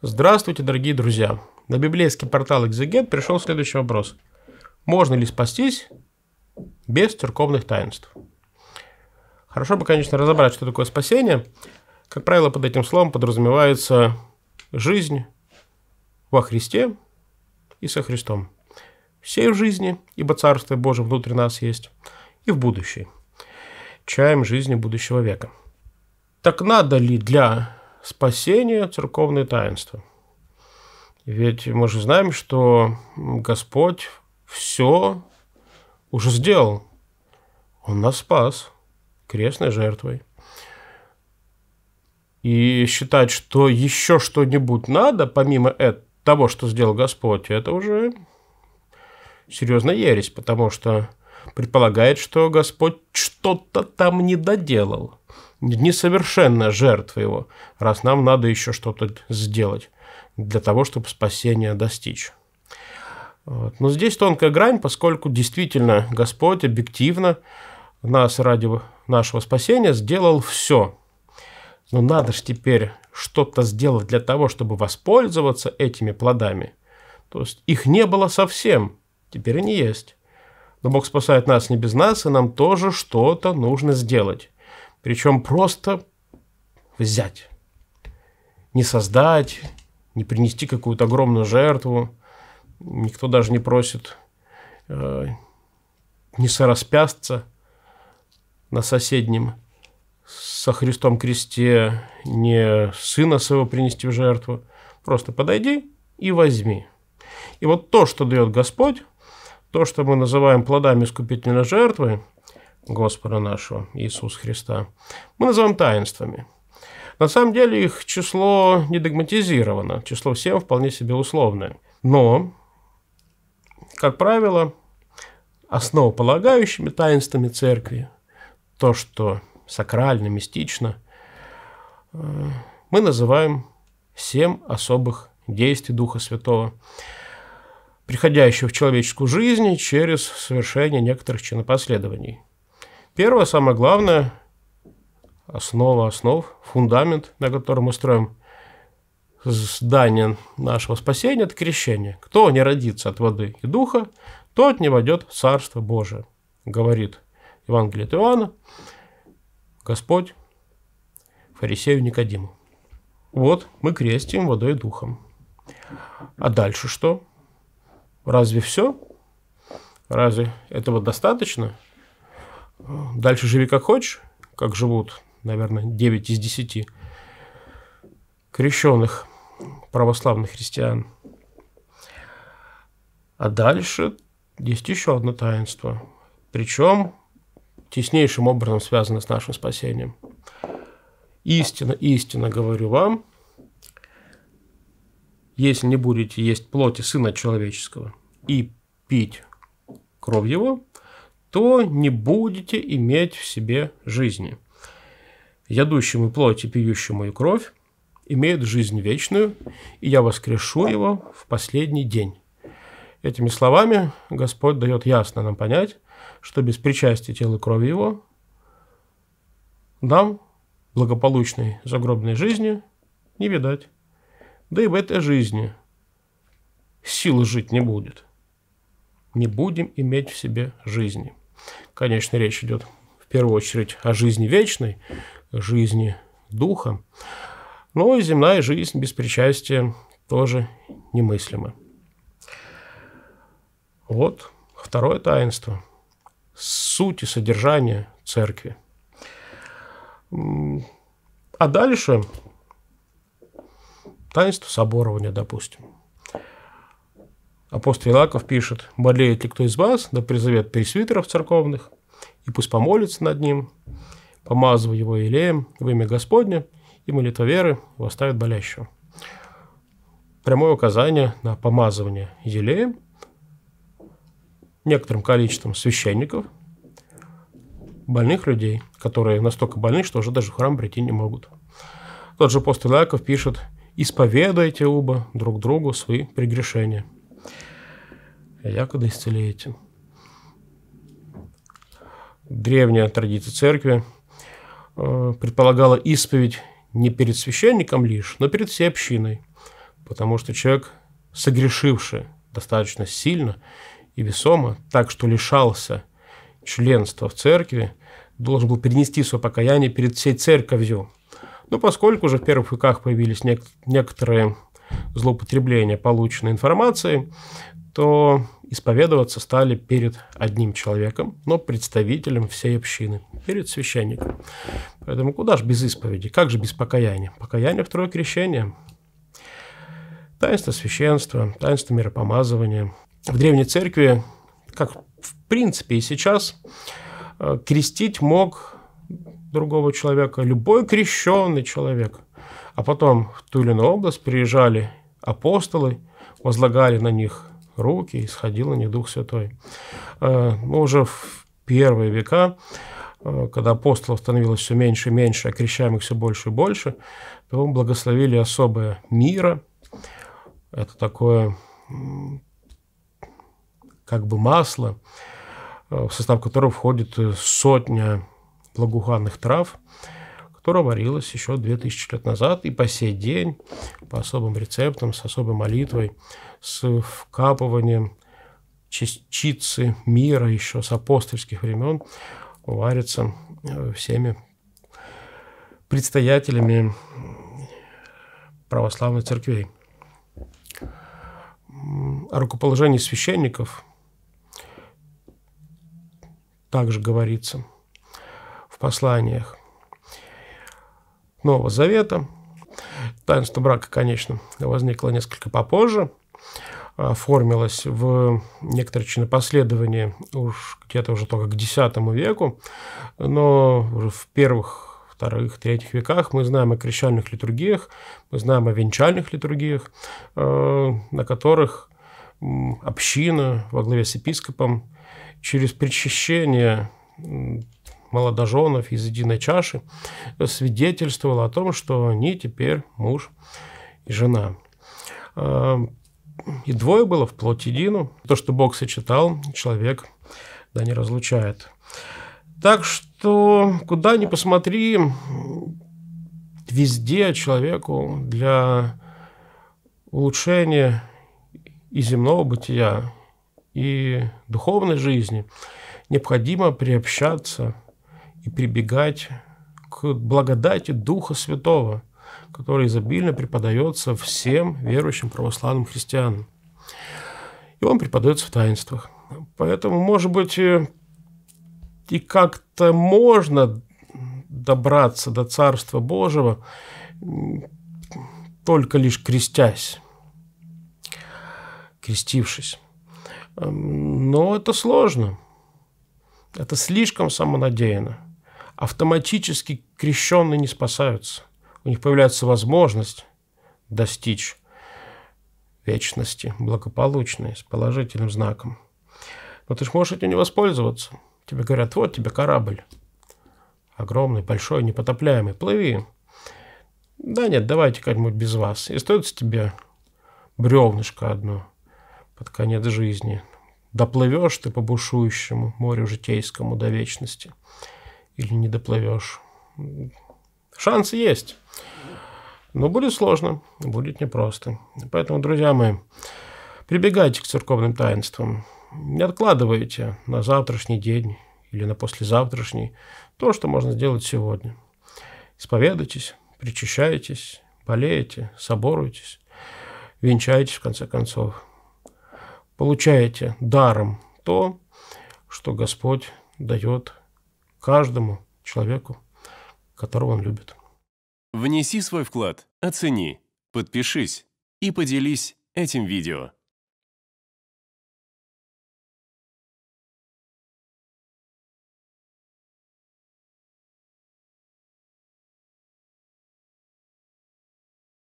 Здравствуйте, дорогие друзья! На библейский портал Экзегет пришел следующий вопрос. Можно ли спастись без церковных таинств? Хорошо бы, конечно, разобрать, что такое спасение. Как правило, под этим словом подразумевается жизнь во Христе и со Христом. Всей в жизни, ибо Царство Божие внутри нас есть, и в будущее, чаем жизни будущего века. Так надо ли для спасение – церковные таинства. Ведь мы же знаем, что Господь все уже сделал. Он нас спас крестной жертвой. И считать, что еще что-нибудь надо, помимо того, что сделал Господь, это уже серьезная ересь, потому что предполагает, что Господь что-то там не доделал – несовершенная жертва его, раз нам надо еще что-то сделать для того, чтобы спасения достичь. Вот. Но здесь тонкая грань, поскольку действительно Господь объективно нас ради нашего спасения сделал все. Но надо же теперь что-то сделать для того, чтобы воспользоваться этими плодами. То есть их не было совсем, теперь они есть. Но Бог спасает нас не без нас, и нам тоже что-то нужно сделать. Причем просто взять. Не создать, не принести какую-то огромную жертву. Никто даже не просит э, не сораспясться на соседнем со Христом кресте, не сына своего принести в жертву. Просто подойди и возьми. И вот то, что дает Господь, то, что мы называем плодами искупительной жертвы – Господа нашего Иисуса Христа, мы называем таинствами. На самом деле их число не догматизировано, число всем вполне себе условное. Но, как правило, основополагающими таинствами церкви, то, что сакрально, мистично, э, мы называем семь особых действий Духа Святого, приходящих в человеческую жизнь через совершение некоторых чинопоследований – Первое, самое главное, основа основ, фундамент, на котором мы строим здание нашего спасения, это крещение. Кто не родится от воды и духа, тот не войдет в Царство Божие, говорит Евангелие от Иоанна, Господь фарисею Никодиму. Вот мы крестим водой и духом. А дальше что? Разве все? Разве этого достаточно? Дальше живи как хочешь, как живут, наверное, 9 из 10 крещенных православных христиан. А дальше есть еще одно таинство, причем теснейшим образом связано с нашим спасением. Истинно, истинно говорю вам, если не будете есть плоти Сына Человеческого и пить кровь Его – то не будете иметь в себе жизни. Ядущему плоть и пьющему и кровь имеет жизнь вечную, и я воскрешу его в последний день. Этими словами Господь дает ясно нам понять, что без причастия тела и крови его нам благополучной загробной жизни не видать. Да и в этой жизни силы жить не будет. Не будем иметь в себе жизни. Конечно, речь идет в первую очередь о жизни вечной, жизни духа. Но ну и земная жизнь без причастия тоже немыслима. Вот второе таинство. Суть и содержание церкви. А дальше таинство соборования, допустим. Апостол Илаков пишет, «Болеет ли кто из вас, да призовет пресвитеров церковных, и пусть помолится над ним, помазывая его елеем в имя Господне, и молитва веры восставит болящего». Прямое указание на помазывание елеем некоторым количеством священников, больных людей, которые настолько больны, что уже даже в храм прийти не могут. Тот же апостол Иаков пишет «Исповедайте оба друг другу свои прегрешения». А якобы десятилетия. Древняя традиция церкви э, предполагала исповедь не перед священником лишь, но перед всей общиной, потому что человек, согрешивший достаточно сильно и весомо, так что лишался членства в церкви, должен был перенести свое покаяние перед всей церковью. Но поскольку уже в первых веках появились нек- некоторые злоупотребления полученной информации, то исповедоваться стали перед одним человеком, но представителем всей общины, перед священником. Поэтому куда же без исповеди, как же без покаяния? Покаяние второе крещение, таинство священства, таинство миропомазывания. В Древней Церкви, как в принципе и сейчас, э, крестить мог другого человека, любой крещенный человек. А потом в ту или иную область приезжали апостолы, возлагали на них руки, исходил не Дух Святой. Э, Но ну, уже в первые века, э, когда апостолов становилось все меньше и меньше, а крещаемых все больше и больше, то благословили особое мира. Это такое как бы масло, э, в состав которого входит сотня благоуханных трав – которая варилась еще 2000 лет назад и по сей день по особым рецептам, с особой молитвой, с вкапыванием частицы мира еще с апостольских времен варится э, всеми предстоятелями православной церквей. О рукоположении священников также говорится в посланиях. Нового Завета. Таинство брака, конечно, возникло несколько попозже, а, оформилось в некоторое чинопоследование уж где-то уже только к X веку, но уже в первых вторых, третьих веках. Мы знаем о крещальных литургиях, мы знаем о венчальных литургиях, а, на которых община во главе с епископом через причащение молодоженов из единой чаши, свидетельствовало о том, что они теперь муж и жена. А, и двое было в плоть едину. То, что Бог сочетал, человек да не разлучает. Так что, куда ни посмотри, везде человеку для улучшения и земного бытия, и духовной жизни необходимо приобщаться и прибегать к благодати Духа Святого, который изобильно преподается всем верующим православным христианам. И он преподается в таинствах. Поэтому, может быть, э, и как-то можно добраться до Царства Божьего, только лишь крестясь, крестившись. Эм, но это сложно. Это слишком самонадеянно автоматически крещенные не спасаются. У них появляется возможность достичь вечности, благополучной, с положительным знаком. Но ты же можешь этим не воспользоваться. Тебе говорят, вот тебе корабль. Огромный, большой, непотопляемый. Плыви. Да нет, давайте как-нибудь без вас. И стоит тебе бревнышко одно под конец жизни. Доплывешь ты по бушующему морю житейскому до вечности или не доплывешь. Шанс есть. Но будет сложно, будет непросто. Поэтому, друзья мои, прибегайте к церковным таинствам. Не откладывайте на завтрашний день или на послезавтрашний то, что можно сделать сегодня. Исповедуйтесь, причащайтесь, болеете, соборуйтесь, венчаетесь, в конце концов. Получаете даром то, что Господь дает каждому человеку, которого он любит. Внеси свой вклад, оцени, подпишись и поделись этим видео.